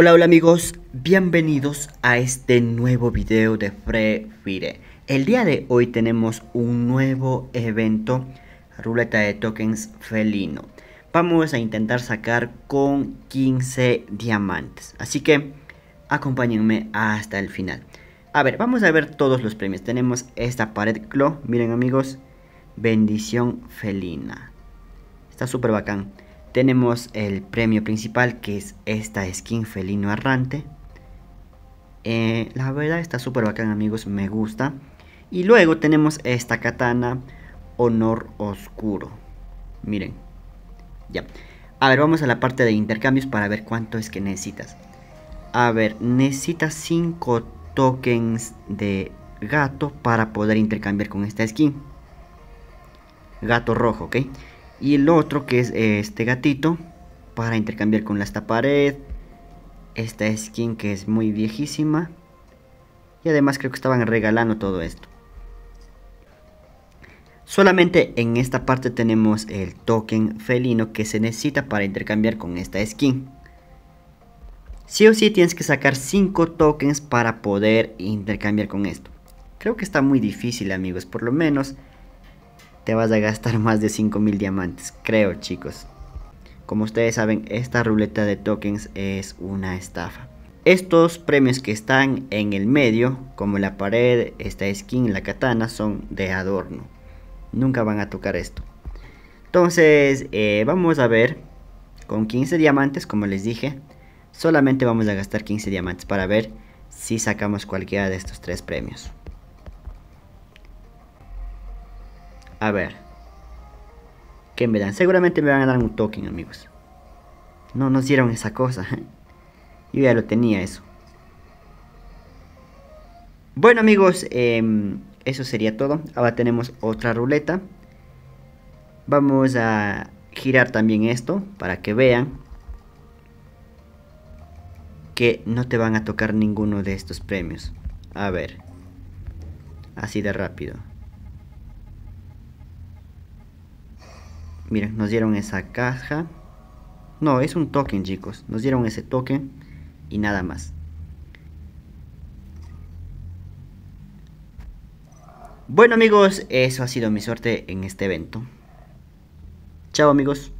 Hola, hola amigos, bienvenidos a este nuevo video de Free Fire. El día de hoy tenemos un nuevo evento, ruleta de tokens felino. Vamos a intentar sacar con 15 diamantes, así que acompáñenme hasta el final. A ver, vamos a ver todos los premios. Tenemos esta pared Clo, miren amigos, bendición felina. Está súper bacán. Tenemos el premio principal que es esta skin felino errante. Eh, la verdad está súper bacán amigos, me gusta. Y luego tenemos esta katana honor oscuro. Miren. Ya. A ver, vamos a la parte de intercambios para ver cuánto es que necesitas. A ver, necesitas 5 tokens de gato para poder intercambiar con esta skin. Gato rojo, ¿ok? Y el otro que es este gatito para intercambiar con esta pared. Esta skin que es muy viejísima. Y además creo que estaban regalando todo esto. Solamente en esta parte tenemos el token felino que se necesita para intercambiar con esta skin. Sí o sí tienes que sacar 5 tokens para poder intercambiar con esto. Creo que está muy difícil amigos, por lo menos te vas a gastar más de 5000 diamantes, creo chicos. Como ustedes saben, esta ruleta de tokens es una estafa. Estos premios que están en el medio, como la pared, esta skin, la katana, son de adorno. Nunca van a tocar esto. Entonces, eh, vamos a ver con 15 diamantes, como les dije. Solamente vamos a gastar 15 diamantes para ver si sacamos cualquiera de estos tres premios. A ver. ¿Qué me dan? Seguramente me van a dar un token, amigos. No nos dieron esa cosa. Yo ya lo tenía eso. Bueno, amigos. Em, eso sería todo. Ahora tenemos otra ruleta. Vamos a girar también esto para que vean que no te van a tocar ninguno de estos premios. A ver. Así de rápido. Miren, nos dieron esa caja. No, es un token, chicos. Nos dieron ese token y nada más. Bueno amigos, eso ha sido mi suerte en este evento. Chao amigos.